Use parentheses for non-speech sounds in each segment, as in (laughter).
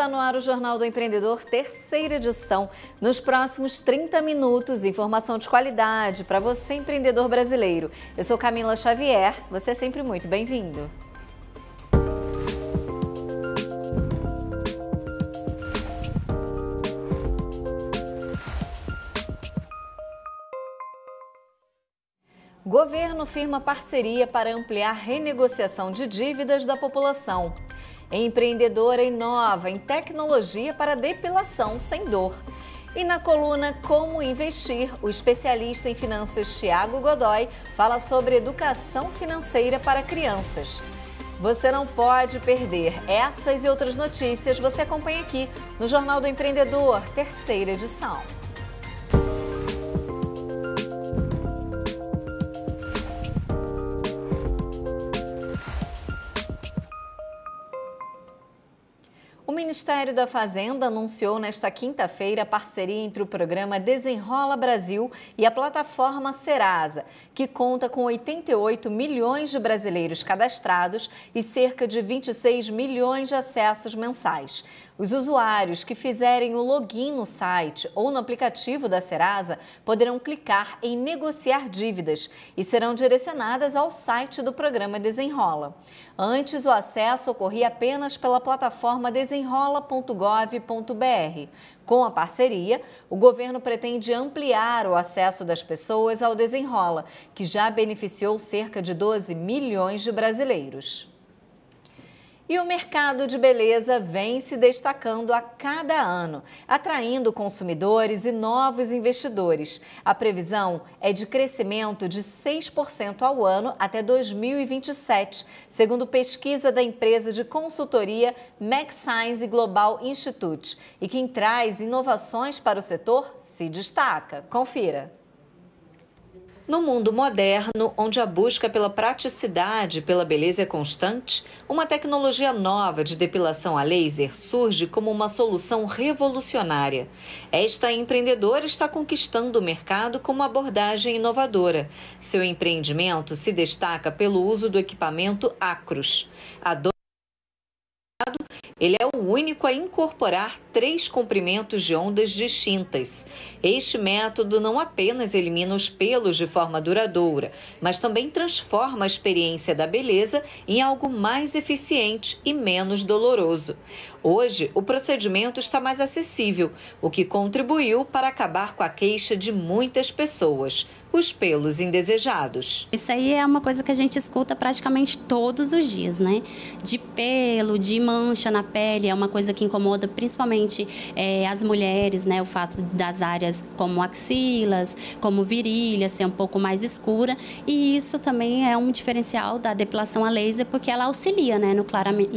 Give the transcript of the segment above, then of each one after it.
Está no ar o Jornal do Empreendedor, terceira edição. Nos próximos 30 minutos, informação de qualidade para você, empreendedor brasileiro. Eu sou Camila Xavier, você é sempre muito bem-vindo. Governo firma parceria para ampliar renegociação de dívidas da população. Empreendedora inova em tecnologia para depilação sem dor. E na coluna Como Investir, o especialista em finanças Tiago Godoy fala sobre educação financeira para crianças. Você não pode perder essas e outras notícias. Você acompanha aqui no Jornal do Empreendedor, terceira edição. Ministério da Fazenda anunciou nesta quinta-feira a parceria entre o programa Desenrola Brasil e a plataforma Serasa, que conta com 88 milhões de brasileiros cadastrados e cerca de 26 milhões de acessos mensais. Os usuários que fizerem o login no site ou no aplicativo da Serasa poderão clicar em negociar dívidas e serão direcionadas ao site do programa Desenrola. Antes, o acesso ocorria apenas pela plataforma desenrola.gov.br. Com a parceria, o governo pretende ampliar o acesso das pessoas ao Desenrola, que já beneficiou cerca de 12 milhões de brasileiros. E o mercado de beleza vem se destacando a cada ano, atraindo consumidores e novos investidores. A previsão é de crescimento de 6% ao ano até 2027, segundo pesquisa da empresa de consultoria Max Science Global Institute, e quem traz inovações para o setor se destaca. Confira. No mundo moderno, onde a busca pela praticidade, e pela beleza é constante, uma tecnologia nova de depilação a laser surge como uma solução revolucionária. Esta empreendedora está conquistando o mercado com uma abordagem inovadora. Seu empreendimento se destaca pelo uso do equipamento Acros. A ele é o único a incorporar três comprimentos de ondas distintas. Este método não apenas elimina os pelos de forma duradoura, mas também transforma a experiência da beleza em algo mais eficiente e menos doloroso. Hoje, o procedimento está mais acessível, o que contribuiu para acabar com a queixa de muitas pessoas os pelos indesejados. Isso aí é uma coisa que a gente escuta praticamente todos os dias, né? De pelo, de mancha na pele, é uma coisa que incomoda principalmente é, as mulheres, né? O fato das áreas como axilas, como virilha ser um pouco mais escura. E isso também é um diferencial da depilação a laser, porque ela auxilia, né? No,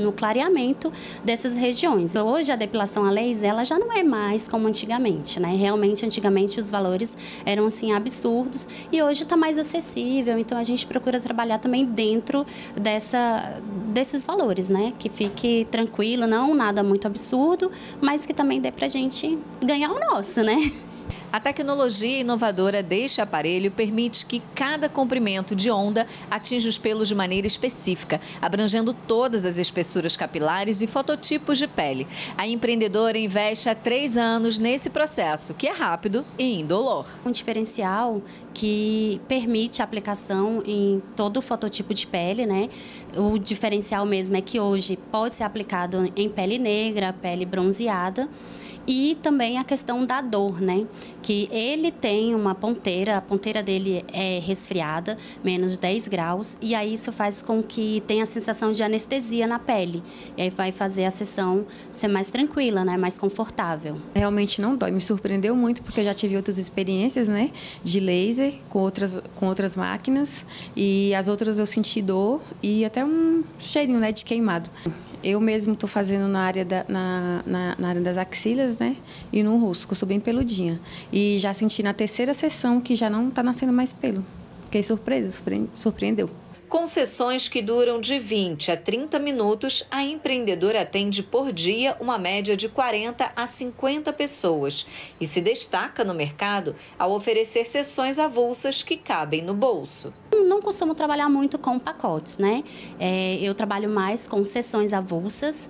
no clareamento dessas regiões. Hoje a depilação a laser, ela já não é mais como antigamente, né? Realmente, antigamente os valores eram assim absurdos e hoje está mais acessível, então a gente procura trabalhar também dentro dessa, desses valores, né? Que fique tranquilo, não nada muito absurdo, mas que também dê para gente ganhar o nosso, né? (laughs) A tecnologia inovadora deste aparelho permite que cada comprimento de onda atinja os pelos de maneira específica, abrangendo todas as espessuras capilares e fototipos de pele. A empreendedora investe há três anos nesse processo, que é rápido e indolor. Um diferencial que permite a aplicação em todo o fototipo de pele, né? O diferencial mesmo é que hoje pode ser aplicado em pele negra, pele bronzeada e também a questão da dor, né? Que ele tem uma ponteira, a ponteira dele é resfriada, menos 10 graus, e aí isso faz com que tenha a sensação de anestesia na pele. E aí vai fazer a sessão ser mais tranquila, né? Mais confortável. Realmente não dói. Me surpreendeu muito porque eu já tive outras experiências, né? De laser com outras, com outras máquinas e as outras eu senti dor e até um cheirinho, né? De queimado. Eu mesmo estou fazendo na área, da, na, na, na, área das axilas, né? E no rosto, que eu sou bem peludinha. E já senti na terceira sessão que já não está nascendo mais pelo. Fiquei surpresa, surpreendeu. Com sessões que duram de 20 a 30 minutos, a empreendedora atende por dia uma média de 40 a 50 pessoas e se destaca no mercado ao oferecer sessões avulsas que cabem no bolso. Não costumo trabalhar muito com pacotes, né? É, eu trabalho mais com sessões avulsas,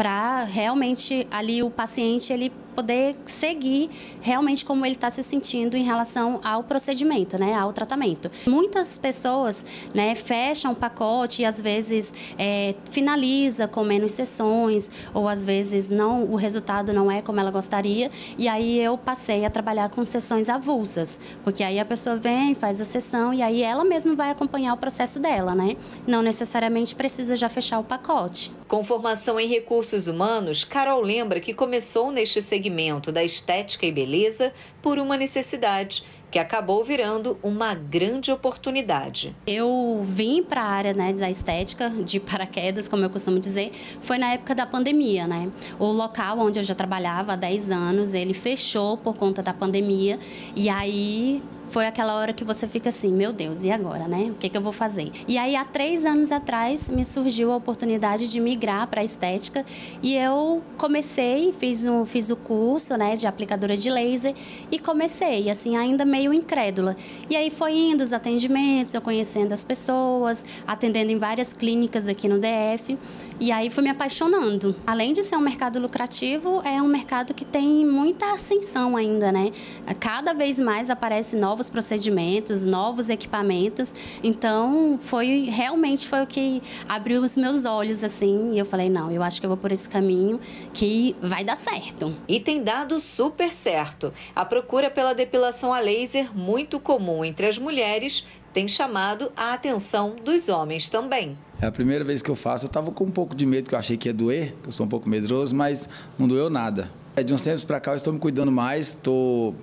para realmente ali o paciente ele poder seguir realmente como ele está se sentindo em relação ao procedimento, né, ao tratamento. Muitas pessoas, né, fecham o pacote e às vezes é, finaliza com menos sessões ou às vezes não, o resultado não é como ela gostaria. E aí eu passei a trabalhar com sessões avulsas, porque aí a pessoa vem, faz a sessão e aí ela mesma vai acompanhar o processo dela, né? Não necessariamente precisa já fechar o pacote. Com formação em recursos humanos, Carol lembra que começou neste segmento da estética e beleza por uma necessidade que acabou virando uma grande oportunidade. Eu vim para a área né, da estética, de paraquedas, como eu costumo dizer, foi na época da pandemia. Né? O local onde eu já trabalhava há 10 anos, ele fechou por conta da pandemia, e aí foi aquela hora que você fica assim, meu Deus, e agora, né? O que, que eu vou fazer? E aí, há três anos atrás, me surgiu a oportunidade de migrar para a estética e eu comecei, fiz, um, fiz o curso né, de aplicadora de laser e comecei, assim, ainda meio incrédula. E aí foi indo os atendimentos, eu conhecendo as pessoas, atendendo em várias clínicas aqui no DF e aí fui me apaixonando. Além de ser um mercado lucrativo, é um mercado que tem muita ascensão ainda, né? Cada vez mais aparecem novos novos procedimentos, novos equipamentos. Então, foi realmente foi o que abriu os meus olhos assim, e eu falei: "Não, eu acho que eu vou por esse caminho que vai dar certo". E tem dado super certo. A procura pela depilação a laser muito comum entre as mulheres tem chamado a atenção dos homens também. É a primeira vez que eu faço, eu estava com um pouco de medo, que eu achei que ia doer, eu sou um pouco medroso, mas não doeu nada. É, de uns tempos para cá eu estou me cuidando mais, estou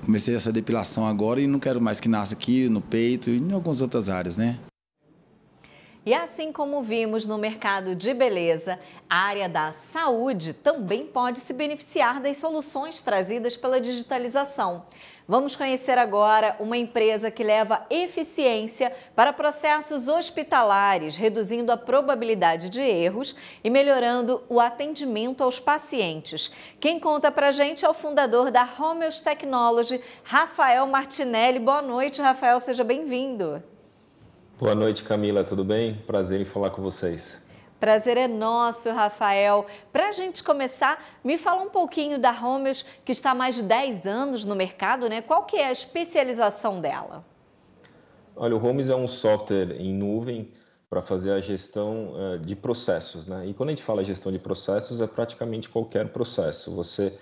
comecei essa depilação agora e não quero mais que nasça aqui no peito e em algumas outras áreas, né? E assim como vimos no mercado de beleza, a área da saúde também pode se beneficiar das soluções trazidas pela digitalização. Vamos conhecer agora uma empresa que leva eficiência para processos hospitalares, reduzindo a probabilidade de erros e melhorando o atendimento aos pacientes. Quem conta para gente é o fundador da Homeos Technology, Rafael Martinelli. Boa noite, Rafael, seja bem-vindo. Boa noite, Camila, tudo bem? Prazer em falar com vocês. Prazer é nosso, Rafael. Para a gente começar, me fala um pouquinho da Homeos, que está há mais de 10 anos no mercado, né? Qual que é a especialização dela? Olha, o Homeos é um software em nuvem para fazer a gestão uh, de processos, né? E quando a gente fala gestão de processos, é praticamente qualquer processo. Você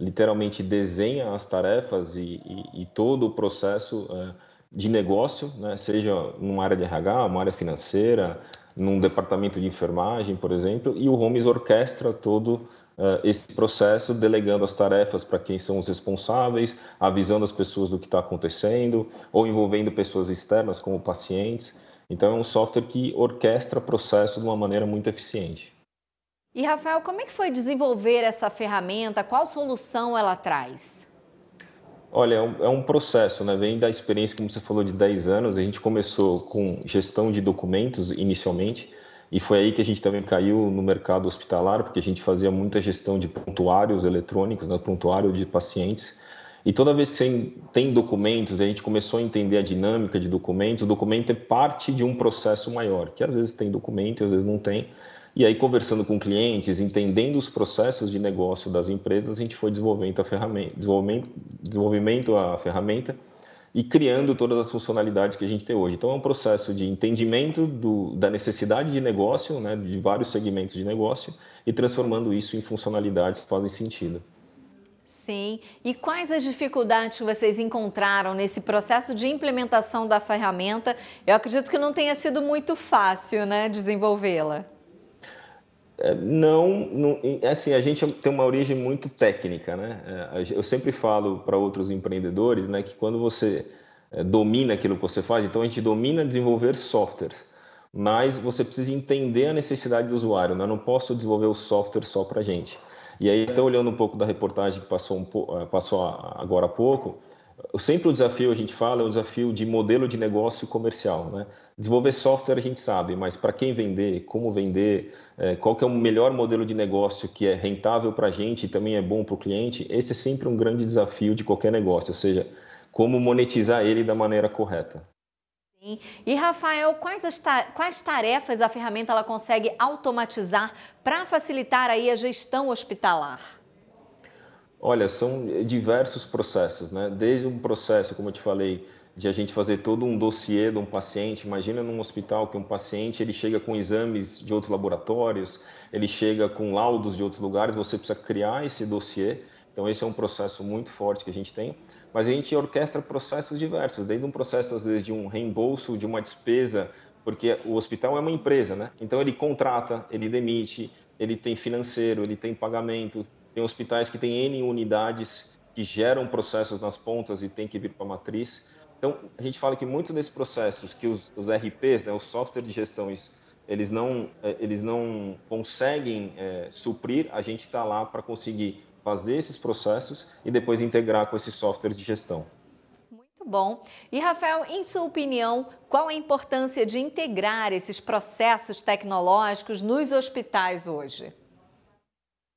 literalmente desenha as tarefas e, e, e todo o processo uh, de negócio, né? seja numa área de RH, uma área financeira, num departamento de enfermagem, por exemplo, e o Holmes orquestra todo uh, esse processo, delegando as tarefas para quem são os responsáveis, avisando as pessoas do que está acontecendo, ou envolvendo pessoas externas, como pacientes. Então, é um software que orquestra o processo de uma maneira muito eficiente. E, Rafael, como é que foi desenvolver essa ferramenta? Qual solução ela traz? Olha, é um, é um, processo, né? Vem da experiência, como você falou, de 10 anos. A gente começou com gestão de documentos inicialmente, e foi aí que a gente também caiu no mercado hospitalar, porque a gente fazia muita gestão de prontuários eletrônicos, né? prontuário de pacientes. E toda vez que você tem documentos, a gente começou a entender a dinâmica de documentos, o documento é parte de um processo maior, que às vezes tem documento e às vezes não tem. E aí, conversando com clientes, entendendo os processos de negócio das empresas, a gente foi desenvolvendo a ferramenta, desenvolvimento, desenvolvimento a ferramenta e criando todas as funcionalidades que a gente tem hoje. Então, é um processo de entendimento do, da necessidade de negócio, né, de vários segmentos de negócio, e transformando isso em funcionalidades que fazem sentido. Sim. E quais as dificuldades que vocês encontraram nesse processo de implementação da ferramenta? Eu acredito que não tenha sido muito fácil, né, desenvolvê-la. É, não, não, assim a gente tem uma origem muito técnica né é, eu sempre falo para outros empreendedores né que quando você é, domina aquilo que você faz então a gente domina desenvolver softwares mas você precisa entender a necessidade do usuário né? eu não posso desenvolver o software só para gente e aí até olhando um pouco da reportagem que passou um passou agora há pouco sempre o desafio a gente fala é um desafio de modelo de negócio comercial, né? Desenvolver software a gente sabe, mas para quem vender, como vender, é, qual que é o melhor modelo de negócio que é rentável para a gente e também é bom para o cliente, esse é sempre um grande desafio de qualquer negócio, ou seja, como monetizar ele da maneira correta. Sim. E Rafael, quais, ta quais tarefas a ferramenta ela consegue automatizar para facilitar aí a gestão hospitalar? Olha, são diversos processos, né? Desde um processo, como eu te falei, de a gente fazer todo um dossiê de um paciente. Imagina num hospital que um paciente ele chega com exames de outros laboratórios, ele chega com laudos de outros lugares, você precisa criar esse dossiê. Então esse é um processo muito forte que a gente tem, mas a gente orquestra processos diversos, desde um processo às vezes de um reembolso de uma despesa, porque o hospital é uma empresa, né? Então ele contrata, ele demite, ele tem financeiro, ele tem pagamento, tem hospitais que têm N unidades que geram processos nas pontas e tem que vir para a matriz. Então, a gente fala que muitos desses processos que os, os RPs, né, o software de gestão, eles não, é, eles não conseguem é, suprir, a gente está lá para conseguir fazer esses processos e depois integrar com esses softwares de gestão. Muito bom. E, Rafael, em sua opinião, qual a importância de integrar esses processos tecnológicos nos hospitais hoje?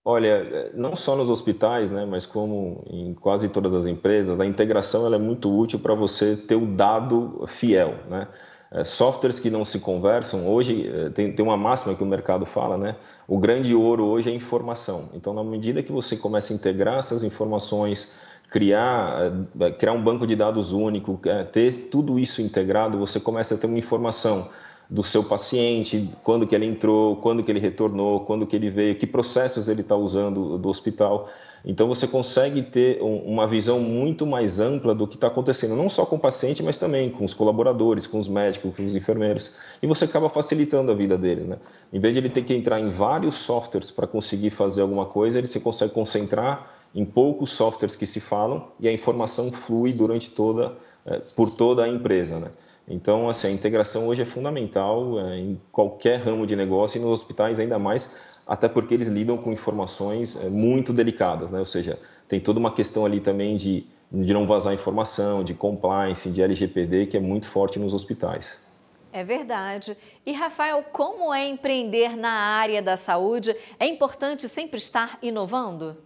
Olha, não só nos hospitais, né, mas como em quase todas as empresas, a integração ela é muito útil para você ter o dado fiel, né? É, softwares que não se conversam, hoje é, tem, tem uma máxima que o mercado fala, né? O grande ouro hoje é informação. Então, na medida que você começa a integrar essas informações, criar, é, criar um banco de dados único, ter tudo isso integrado, você começa a ter uma informação do seu paciente, quando que ele entrou, quando que ele retornou, quando que ele veio, que processos ele está usando do hospital. Então você consegue ter um, uma visão muito mais ampla do que está acontecendo, não só com o paciente, mas também com os colaboradores, com os médicos, com os enfermeiros. E você acaba facilitando a vida dele, né? Em vez de ele ter que entrar em vários softwares para conseguir fazer alguma coisa, ele se consegue concentrar em poucos softwares que se falam e a informação flui durante toda eh, por toda a empresa, né? Então, assim, a integração hoje é fundamental é, em qualquer ramo de negócio e nos hospitais ainda mais, até porque eles lidam com informações é, muito delicadas, né? Ou seja, tem toda uma questão ali também de, de não vazar informação, de compliance, de LGPD, que é muito forte nos hospitais. É verdade. E Rafael, como é empreender na área da saúde? É importante sempre estar inovando?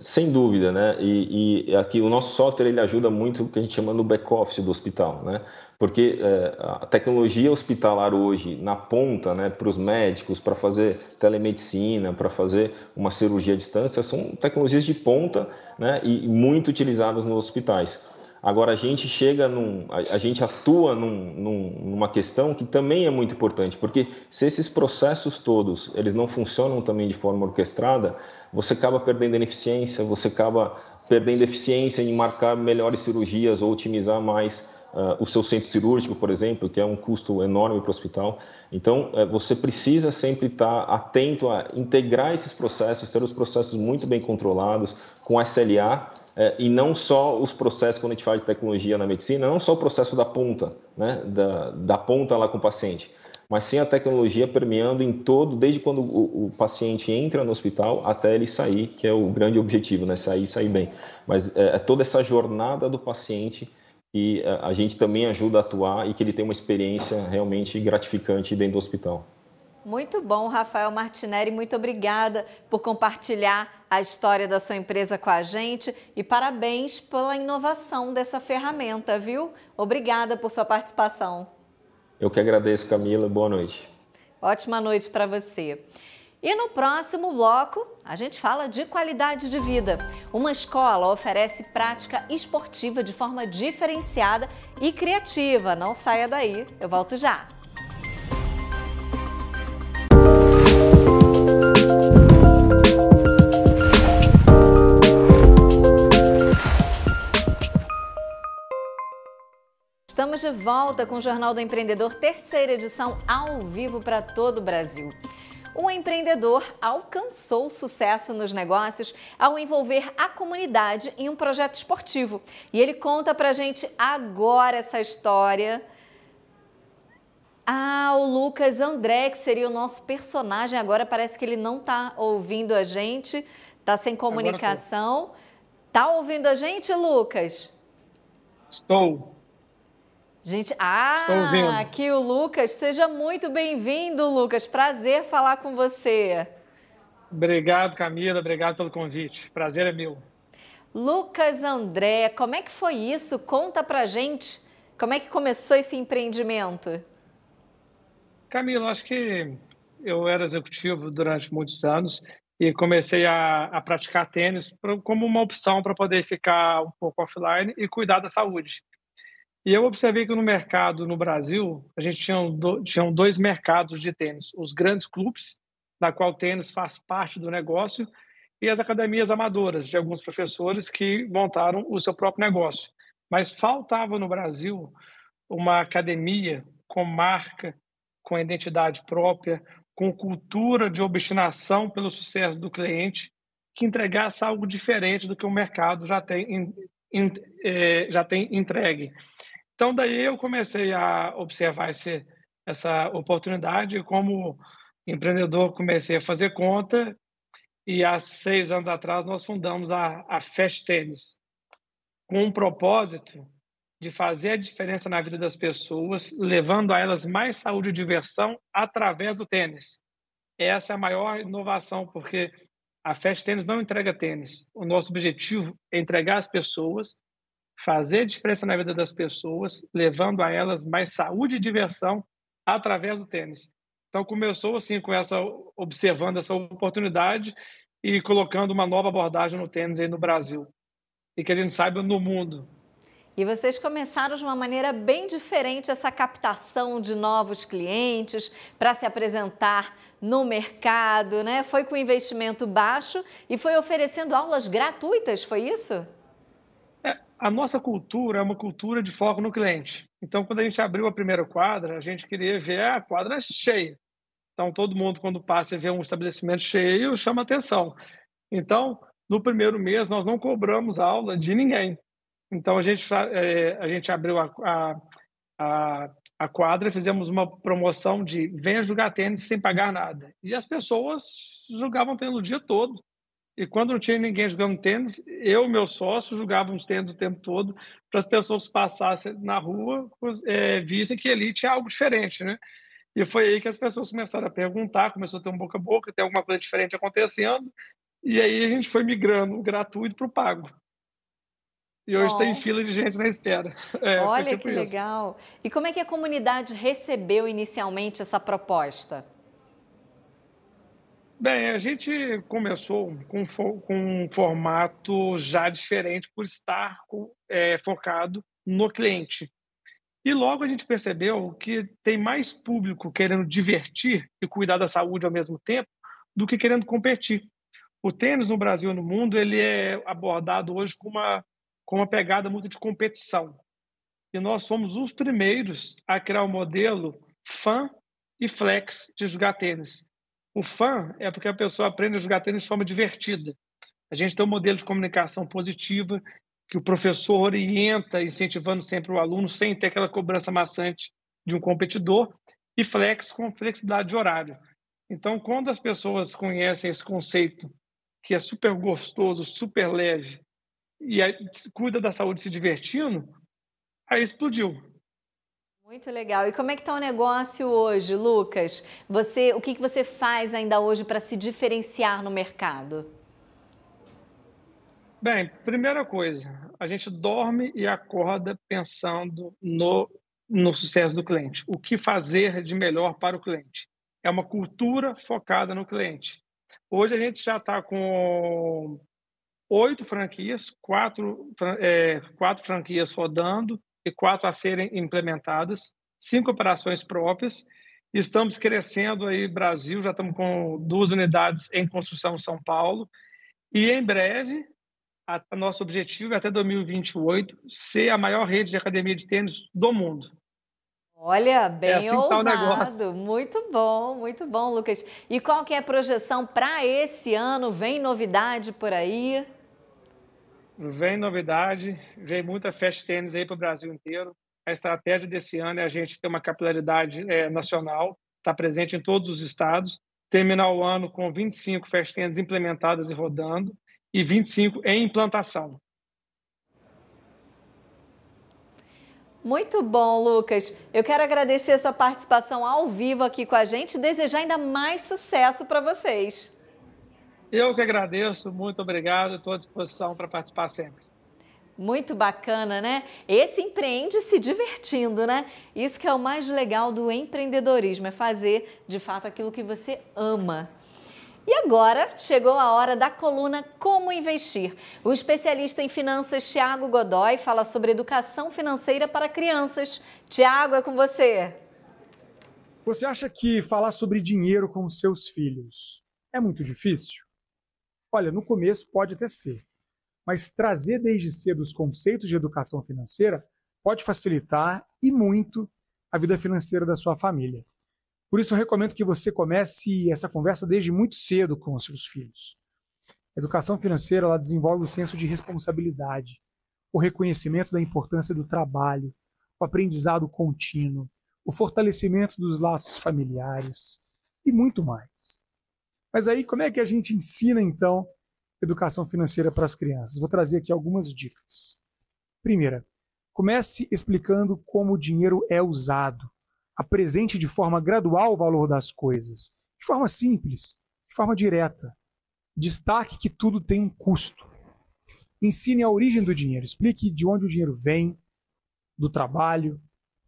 Sem dúvida, né? E, e, aqui o nosso software ele ajuda muito o que a gente chama no back office do hospital, né? Porque é, a tecnologia hospitalar hoje na ponta, né, para os médicos, para fazer telemedicina, para fazer uma cirurgia à distância, são tecnologias de ponta, né? E muito utilizadas nos hospitais. Agora, a gente chega num. A, gente atua num, num, numa questão que também é muito importante, porque se esses processos todos eles não funcionam também de forma orquestrada, você acaba perdendo eficiência, você acaba perdendo eficiência em marcar melhores cirurgias ou otimizar mais uh, o seu centro cirúrgico, por exemplo, que é um custo enorme para o hospital. Então, uh, você precisa sempre estar atento a integrar esses processos, ter os processos muito bem controlados, com SLA é, e não só os processos, quando a gente fala de tecnologia na medicina, não só o processo da ponta, né, da, da ponta lá com o paciente, mas sim a tecnologia permeando em todo, desde quando o, o, paciente entra no hospital até ele sair, que é o grande objetivo, né, sair e sair bem. Mas é, é, toda essa jornada do paciente que a, é, a gente também ajuda a atuar e que ele tem uma experiência realmente gratificante dentro do hospital. Muito bom, Rafael Martinelli. Muito obrigada por compartilhar a história da sua empresa com a gente e parabéns pela inovação dessa ferramenta, viu? Obrigada por sua participação. Eu que agradeço, Camila. Boa noite. Ótima noite para você. E no próximo bloco, a gente fala de qualidade de vida. Uma escola oferece prática esportiva de forma diferenciada e criativa. Não saia daí, eu volto já. Estamos de volta com o Jornal do Empreendedor, terceira edição ao vivo para todo o Brasil. Um empreendedor alcançou sucesso nos negócios ao envolver a comunidade em um projeto esportivo. E ele conta para a gente agora essa história. Ah, o Lucas André, que seria o nosso personagem agora, parece que ele não está ouvindo a gente, está sem comunicação. Está ouvindo a gente, Lucas? Estou. Gente, ah, aqui o Lucas. Seja muito bem-vindo, Lucas. Prazer falar com você. Obrigado, Camila. Obrigado pelo convite. Prazer é meu. Lucas André, como é que foi isso? Conta pra gente. Como é que começou esse empreendimento? Camila, acho que eu era executivo durante muitos anos e comecei a, a praticar tênis como uma opção para poder ficar um pouco offline e cuidar da saúde. E eu observei que no mercado no Brasil, a gente tinha do, dois mercados de tênis: os grandes clubes, na qual o tênis faz parte do negócio, e as academias amadoras, de alguns professores que montaram o seu próprio negócio. Mas faltava no Brasil uma academia com marca, com identidade própria, com cultura de obstinação pelo sucesso do cliente, que entregasse algo diferente do que o mercado já tem, eh, já tem entregue. Então, daí eu comecei a observar esse, essa oportunidade. Como empreendedor, comecei a fazer conta. E há seis anos atrás, nós fundamos a, a Fast Tênis, com um propósito de fazer a diferença na vida das pessoas, levando a elas mais saúde e diversão através do tênis. Essa é a maior inovação, porque a Fast Tênis não entrega tênis. O nosso objetivo é entregar às pessoas fazer diferença na vida das pessoas, levando a elas mais saúde e diversão através do tênis. Então começou assim com essa observando essa oportunidade e colocando uma nova abordagem no tênis aí no Brasil e que a gente saiba no mundo. E vocês começaram de uma maneira bem diferente essa captação de novos clientes para se apresentar no mercado, né? Foi com investimento baixo e foi oferecendo aulas gratuitas, foi isso? A nossa cultura é uma cultura de foco no cliente. Então, quando a gente abriu a primeira quadra, a gente queria ver a quadra cheia. Então, todo mundo, quando passa e vê um estabelecimento cheio, chama atenção. Então, no primeiro mês, nós não cobramos aula de ninguém. Então, a gente, é, a gente abriu a, a, a, a quadra, fizemos uma promoção de venha jogar tênis sem pagar nada. E as pessoas jogavam tênis o dia todo. E quando não tinha ninguém jogando tênis, eu e meu sócio jogávamos tênis o tempo todo para as pessoas passassem na rua é, vissem que ali tinha algo diferente, né? E foi aí que as pessoas começaram a perguntar, começou a ter um boca a boca, tem alguma coisa diferente acontecendo. E aí a gente foi migrando o gratuito para o pago. E hoje Bom. tem fila de gente na espera. É, Olha tipo que isso. legal. E como é que a comunidade recebeu inicialmente essa proposta? Bem, a gente começou com, com um formato já diferente por estar é, focado no cliente. E logo a gente percebeu que tem mais público querendo divertir e cuidar da saúde ao mesmo tempo do que querendo competir. O tênis no Brasil e no mundo ele é abordado hoje com uma, com uma pegada muito de competição. E nós somos os primeiros a criar o um modelo fã e flex de jogar tênis. O fã é porque a pessoa aprende a jogar tênis de forma divertida. A gente tem um modelo de comunicação positiva que o professor orienta, incentivando sempre o aluno, sem ter aquela cobrança maçante de um competidor, e flex com flexibilidade de horário. Então, quando as pessoas conhecem esse conceito, que é super gostoso, super leve, e cuida da saúde se divertindo, aí explodiu. Muito legal. E como é que está o negócio hoje, Lucas? Você, o que, que você faz ainda hoje para se diferenciar no mercado? Bem, primeira coisa, a gente dorme e acorda pensando no, no sucesso do cliente. O que fazer de melhor para o cliente? É uma cultura focada no cliente. Hoje a gente já está com oito franquias, quatro, é, quatro franquias rodando, e quatro a serem implementadas, cinco operações próprias. Estamos crescendo aí Brasil, já estamos com duas unidades em construção em São Paulo. E em breve, a, a nosso objetivo é até 2028 ser a maior rede de academia de tênis do mundo. Olha, é bem é assim tá ousado. Tá muito bom, muito bom, Lucas. E qual que é a projeção para esse ano? Vem novidade por aí? Vem novidade, vem muita fast tênis aí para o Brasil inteiro. A estratégia desse ano é a gente ter uma capilaridade é, nacional, está presente em todos os estados, terminar o ano com 25 fast tênis implementadas e rodando e 25 em implantação. Muito bom, Lucas. Eu quero agradecer a sua participação ao vivo aqui com a gente e desejar ainda mais sucesso para vocês. Eu que agradeço, muito obrigado, estou à disposição para participar sempre. Muito bacana, né? Esse empreende se divertindo, né? Isso que é o mais legal do empreendedorismo, é fazer de fato aquilo que você ama. E agora chegou a hora da coluna Como Investir. O especialista em finanças Tiago Godoy fala sobre educação financeira para crianças. Tiago, é com você. Você acha que falar sobre dinheiro com seus filhos é muito difícil? Olha, no começo pode até ser, mas trazer desde cedo os conceitos de educação financeira pode facilitar e muito a vida financeira da sua família. Por isso, eu recomendo que você comece essa conversa desde muito cedo com os seus filhos. A educação financeira ela desenvolve o senso de responsabilidade, o reconhecimento da importância do trabalho, o aprendizado contínuo, o fortalecimento dos laços familiares e muito mais. Mas aí, como é que a gente ensina, então, educação financeira para as crianças? Vou trazer aqui algumas dicas. Primeira, comece explicando como o dinheiro é usado. Apresente de forma gradual o valor das coisas, de forma simples, de forma direta. Destaque que tudo tem um custo. Ensine a origem do dinheiro, explique de onde o dinheiro vem, do trabalho,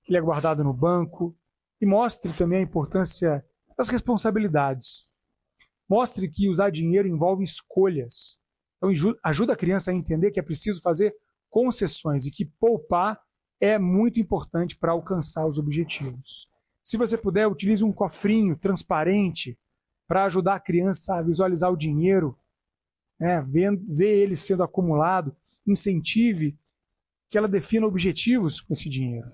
que ele é guardado no banco, e mostre também a importância das responsabilidades Mostre que usar dinheiro envolve escolhas. Então, ajuda a criança a entender que é preciso fazer concessões e que poupar é muito importante para alcançar os objetivos. Se você puder, utilize um cofrinho transparente para ajudar a criança a visualizar o dinheiro, né, ver, ver ele sendo acumulado. Incentive que ela defina objetivos com esse dinheiro.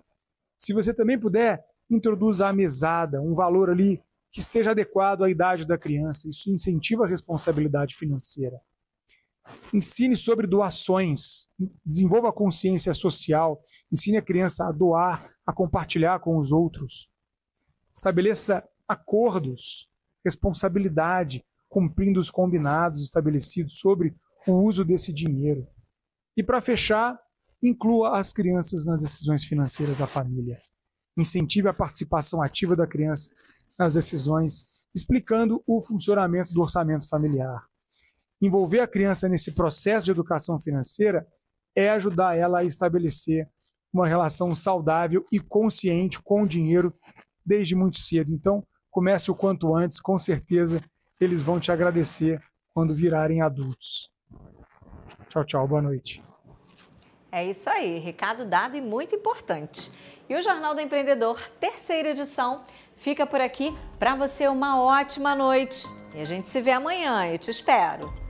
Se você também puder, introduza a mesada, um valor ali que esteja adequado à idade da criança. Isso incentiva a responsabilidade financeira. Ensine sobre doações, desenvolva a consciência social, ensine a criança a doar, a compartilhar com os outros. Estabeleça acordos, responsabilidade, cumprindo os combinados estabelecidos sobre o uso desse dinheiro. E para fechar, inclua as crianças nas decisões financeiras da família. Incentive a participação ativa da criança nas decisões, explicando o funcionamento do orçamento familiar. Envolver a criança nesse processo de educação financeira é ajudar ela a estabelecer uma relação saudável e consciente com o dinheiro desde muito cedo. Então, comece o quanto antes, com certeza eles vão te agradecer quando virarem adultos. Tchau, tchau, boa noite. É isso aí, recado dado e muito importante. E o Jornal do Empreendedor, terceira edição, Fica por aqui. Para você, uma ótima noite. E a gente se vê amanhã. Eu te espero.